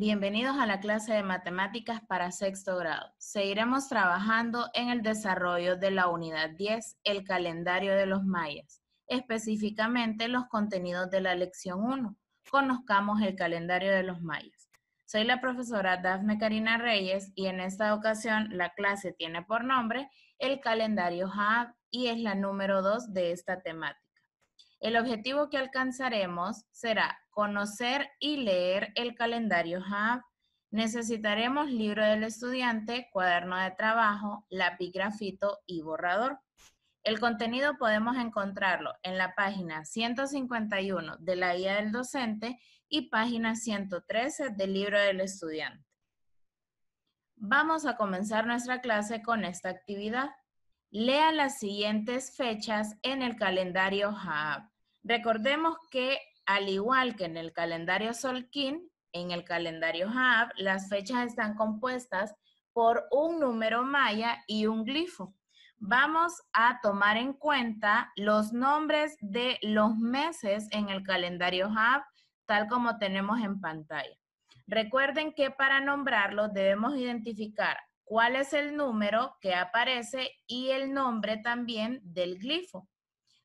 Bienvenidos a la clase de matemáticas para sexto grado. Seguiremos trabajando en el desarrollo de la unidad 10, el calendario de los mayas, específicamente los contenidos de la lección 1. Conozcamos el calendario de los mayas. Soy la profesora Dafne Karina Reyes y en esta ocasión la clase tiene por nombre el calendario HAB y es la número 2 de esta temática. El objetivo que alcanzaremos será conocer y leer el calendario HAB. Necesitaremos libro del estudiante, cuaderno de trabajo, lápiz grafito y borrador. El contenido podemos encontrarlo en la página 151 de la guía del docente y página 113 del libro del estudiante. Vamos a comenzar nuestra clase con esta actividad. Lea las siguientes fechas en el calendario Hab. Recordemos que, al igual que en el calendario Solkin, en el calendario Haab, las fechas están compuestas por un número maya y un glifo. Vamos a tomar en cuenta los nombres de los meses en el calendario Haab, tal como tenemos en pantalla. Recuerden que para nombrarlos debemos identificar cuál es el número que aparece y el nombre también del glifo.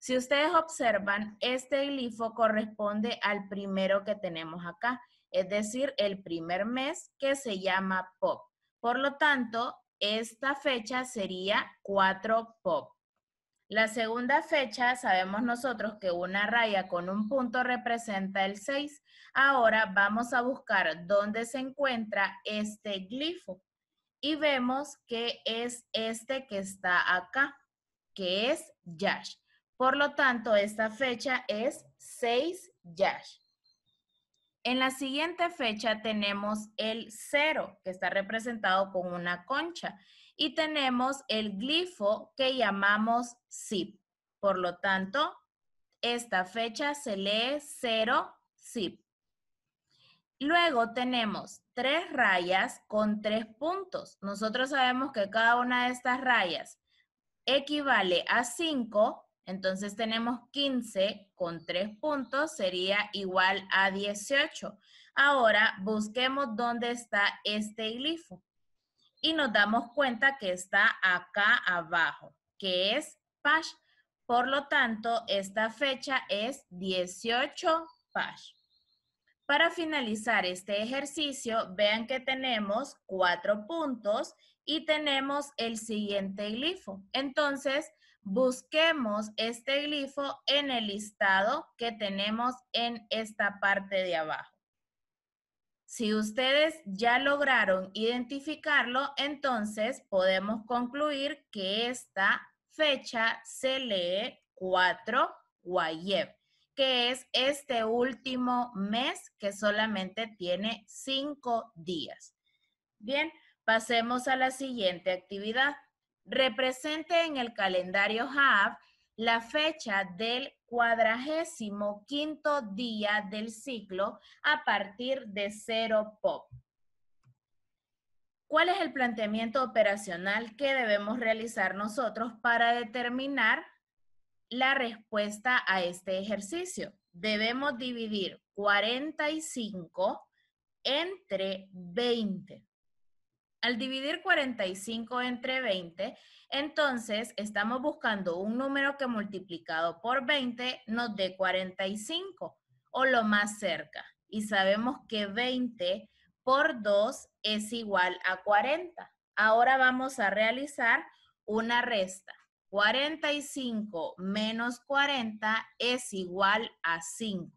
Si ustedes observan, este glifo corresponde al primero que tenemos acá, es decir, el primer mes que se llama POP. Por lo tanto, esta fecha sería 4 POP. La segunda fecha, sabemos nosotros que una raya con un punto representa el 6. Ahora vamos a buscar dónde se encuentra este glifo y vemos que es este que está acá, que es Yash. Por lo tanto, esta fecha es 6 Yash. En la siguiente fecha tenemos el 0, que está representado con una concha, y tenemos el glifo que llamamos SIP. Por lo tanto, esta fecha se lee 0 SIP. Luego tenemos tres rayas con tres puntos. Nosotros sabemos que cada una de estas rayas equivale a 5, entonces tenemos 15 con tres puntos, sería igual a 18. Ahora busquemos dónde está este glifo. Y nos damos cuenta que está acá abajo, que es PASH. Por lo tanto, esta fecha es 18 PASH. Para finalizar este ejercicio, vean que tenemos cuatro puntos y tenemos el siguiente glifo. Entonces, busquemos este glifo en el listado que tenemos en esta parte de abajo. Si ustedes ya lograron identificarlo, entonces podemos concluir que esta fecha se lee 4 Guayev que es este último mes que solamente tiene cinco días. Bien, pasemos a la siguiente actividad. Represente en el calendario HAB la fecha del cuadragésimo quinto día del ciclo a partir de cero pop. ¿Cuál es el planteamiento operacional que debemos realizar nosotros para determinar la respuesta a este ejercicio. Debemos dividir 45 entre 20. Al dividir 45 entre 20, entonces estamos buscando un número que multiplicado por 20 nos dé 45 o lo más cerca. Y sabemos que 20 por 2 es igual a 40. Ahora vamos a realizar una resta. 45 menos 40 es igual a 5.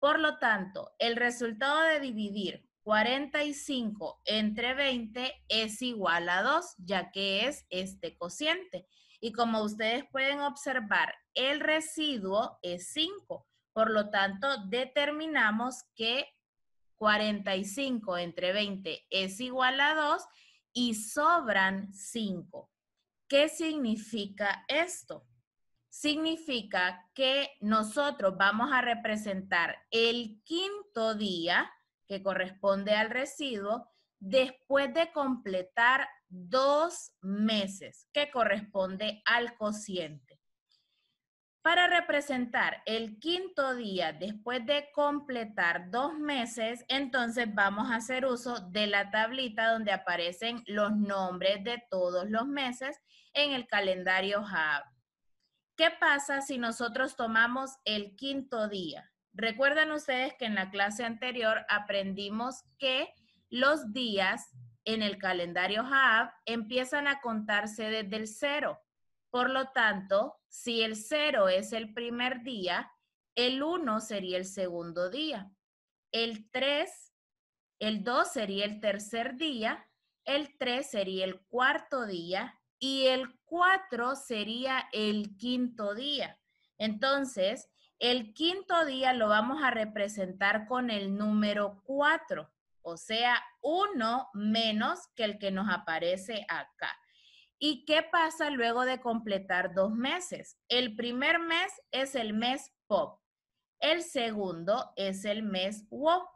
Por lo tanto, el resultado de dividir 45 entre 20 es igual a 2, ya que es este cociente. Y como ustedes pueden observar, el residuo es 5. Por lo tanto, determinamos que 45 entre 20 es igual a 2 y sobran 5. ¿Qué significa esto? Significa que nosotros vamos a representar el quinto día que corresponde al residuo después de completar dos meses que corresponde al cociente. Para representar el quinto día después de completar dos meses, entonces vamos a hacer uso de la tablita donde aparecen los nombres de todos los meses en el calendario Hub. ¿Qué pasa si nosotros tomamos el quinto día? Recuerdan ustedes que en la clase anterior aprendimos que los días en el calendario Hub empiezan a contarse desde el cero. Por lo tanto, si el cero es el primer día, el 1 sería el segundo día, el 3, el 2 sería el tercer día, el 3 sería el cuarto día y el 4 sería el quinto día. Entonces, el quinto día lo vamos a representar con el número 4, o sea, 1 menos que el que nos aparece acá. ¿Y qué pasa luego de completar dos meses? El primer mes es el mes pop, el segundo es el mes wop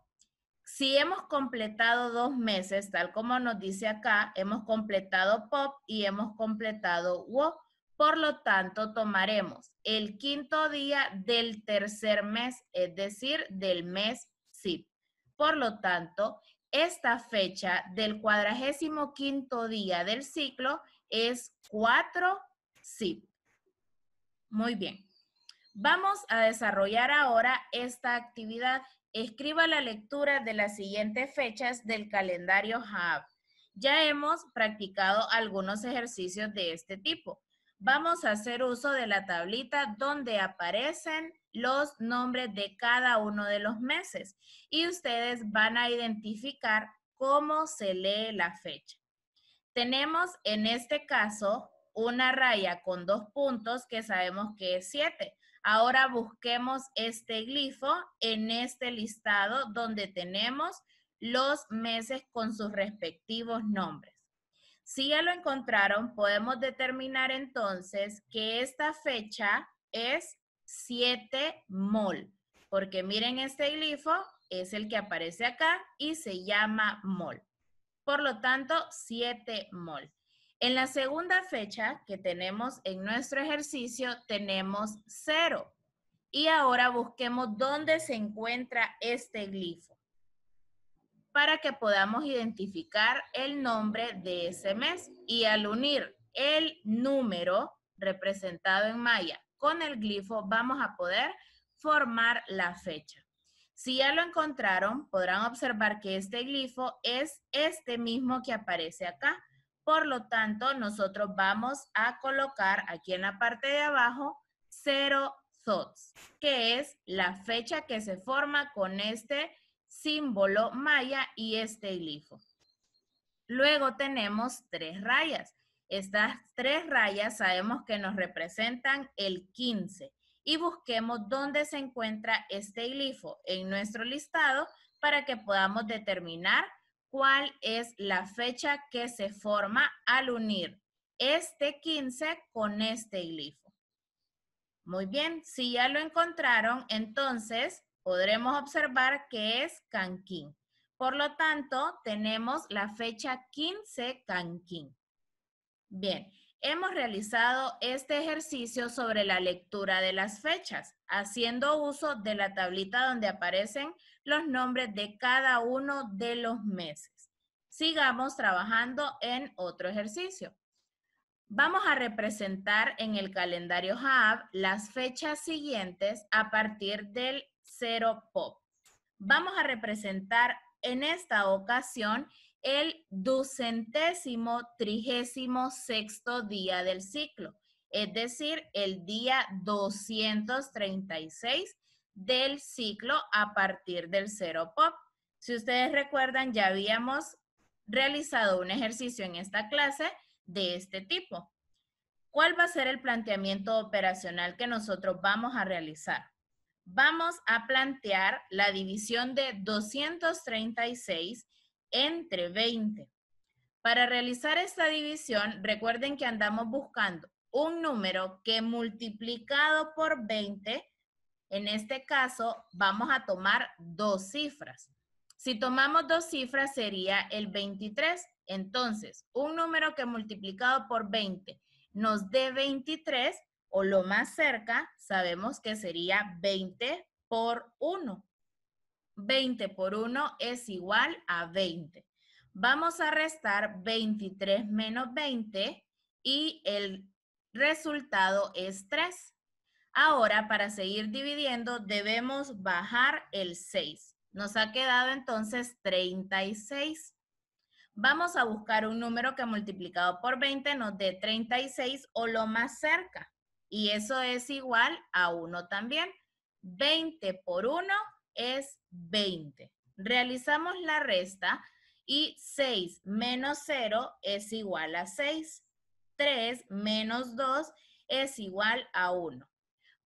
si hemos completado dos meses, tal como nos dice acá, hemos completado pop y hemos completado wo, Por lo tanto, tomaremos el quinto día del tercer mes, es decir, del mes SIP. Por lo tanto, esta fecha del cuadragésimo quinto día del ciclo es 4 SIP. Muy bien. Vamos a desarrollar ahora esta actividad. Escriba la lectura de las siguientes fechas del calendario HAB. Ya hemos practicado algunos ejercicios de este tipo. Vamos a hacer uso de la tablita donde aparecen los nombres de cada uno de los meses y ustedes van a identificar cómo se lee la fecha. Tenemos en este caso una raya con dos puntos que sabemos que es 7. Ahora busquemos este glifo en este listado donde tenemos los meses con sus respectivos nombres. Si ya lo encontraron, podemos determinar entonces que esta fecha es 7 mol, porque miren este glifo, es el que aparece acá y se llama mol. Por lo tanto, 7 mol. En la segunda fecha que tenemos en nuestro ejercicio, tenemos cero. Y ahora busquemos dónde se encuentra este glifo para que podamos identificar el nombre de ese mes. Y al unir el número representado en maya con el glifo, vamos a poder formar la fecha. Si ya lo encontraron, podrán observar que este glifo es este mismo que aparece acá. Por lo tanto, nosotros vamos a colocar aquí en la parte de abajo 0 thoughts, que es la fecha que se forma con este símbolo maya y este glifo. Luego tenemos tres rayas. Estas tres rayas sabemos que nos representan el 15 y busquemos dónde se encuentra este glifo en nuestro listado para que podamos determinar cuál es la fecha que se forma al unir este 15 con este glifo. Muy bien, si ya lo encontraron, entonces podremos observar que es Canquín. Por lo tanto, tenemos la fecha 15 Canquín. Bien, hemos realizado este ejercicio sobre la lectura de las fechas, haciendo uso de la tablita donde aparecen los nombres de cada uno de los meses. Sigamos trabajando en otro ejercicio. Vamos a representar en el calendario Hub las fechas siguientes a partir del 0 pop. Vamos a representar en esta ocasión el ducentésimo trigésimo sexto día del ciclo, es decir, el día 236 del ciclo a partir del 0 pop. Si ustedes recuerdan, ya habíamos realizado un ejercicio en esta clase de este tipo. ¿Cuál va a ser el planteamiento operacional que nosotros vamos a realizar? Vamos a plantear la división de 236 entre 20. Para realizar esta división, recuerden que andamos buscando un número que multiplicado por 20 en este caso, vamos a tomar dos cifras. Si tomamos dos cifras, sería el 23. Entonces, un número que multiplicado por 20 nos dé 23, o lo más cerca, sabemos que sería 20 por 1. 20 por 1 es igual a 20. Vamos a restar 23 menos 20 y el resultado es 3. Ahora, para seguir dividiendo, debemos bajar el 6. Nos ha quedado entonces 36. Vamos a buscar un número que multiplicado por 20 nos dé 36 o lo más cerca. Y eso es igual a 1 también. 20 por 1 es 20. Realizamos la resta y 6 menos 0 es igual a 6. 3 menos 2 es igual a 1.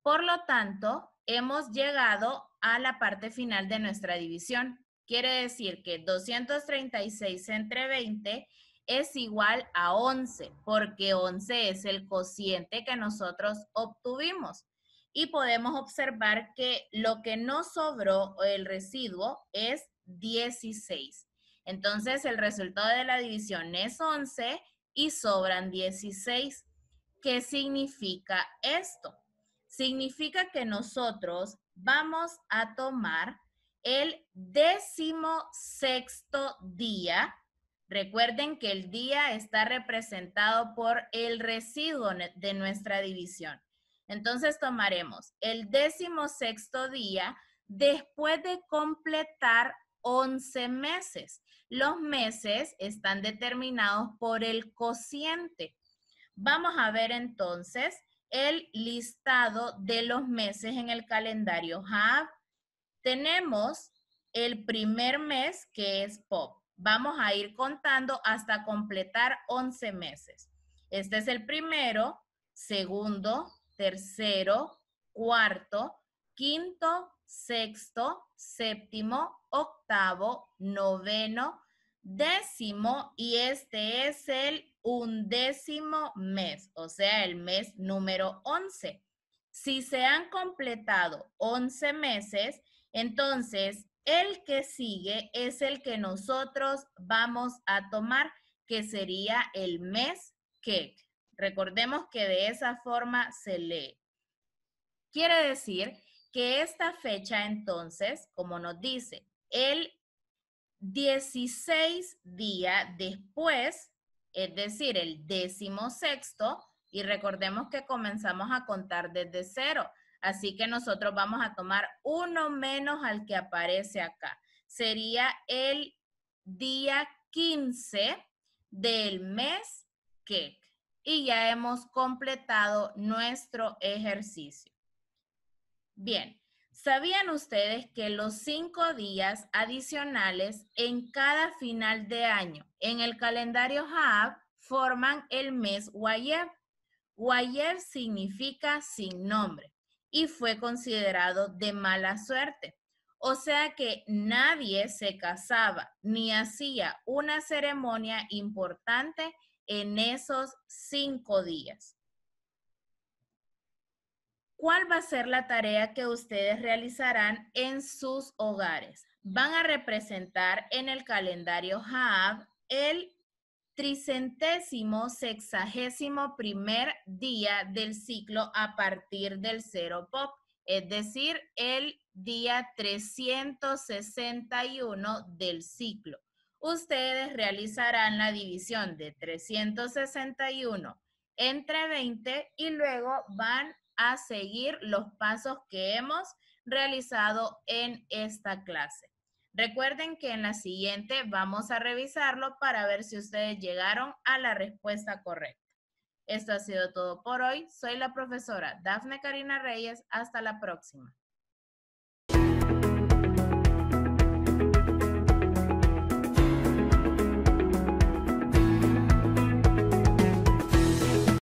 Por lo tanto, hemos llegado a la parte final de nuestra división. Quiere decir que 236 entre 20 es igual a 11, porque 11 es el cociente que nosotros obtuvimos. Y podemos observar que lo que no sobró, el residuo, es 16. Entonces, el resultado de la división es 11 y sobran 16. ¿Qué significa esto? significa que nosotros vamos a tomar el decimosexto día. Recuerden que el día está representado por el residuo de nuestra división. Entonces tomaremos el decimosexto día después de completar 11 meses. Los meses están determinados por el cociente. Vamos a ver entonces el listado de los meses en el calendario Tenemos el primer mes que es Pop. Vamos a ir contando hasta completar 11 meses. Este es el primero, segundo, tercero, cuarto, quinto, sexto, séptimo, octavo, noveno, décimo y este es el undécimo mes, o sea, el mes número 11. Si se han completado 11 meses, entonces el que sigue es el que nosotros vamos a tomar, que sería el mes que. Recordemos que de esa forma se lee. Quiere decir que esta fecha entonces, como nos dice, el 16 días después, es decir, el décimo sexto, y recordemos que comenzamos a contar desde cero. Así que nosotros vamos a tomar uno menos al que aparece acá. Sería el día 15 del mes que. Y ya hemos completado nuestro ejercicio. Bien, ¿Sabían ustedes que los cinco días adicionales en cada final de año en el calendario Haab forman el mes Wayer? Wayer significa sin nombre y fue considerado de mala suerte. O sea que nadie se casaba ni hacía una ceremonia importante en esos cinco días. ¿Cuál va a ser la tarea que ustedes realizarán en sus hogares? Van a representar en el calendario HAB el tricentésimo sexagésimo primer día del ciclo a partir del cero pop, es decir, el día 361 del ciclo. Ustedes realizarán la división de 361 entre 20 y luego van a seguir los pasos que hemos realizado en esta clase. Recuerden que en la siguiente vamos a revisarlo para ver si ustedes llegaron a la respuesta correcta. Esto ha sido todo por hoy. Soy la profesora Dafne Karina Reyes. Hasta la próxima.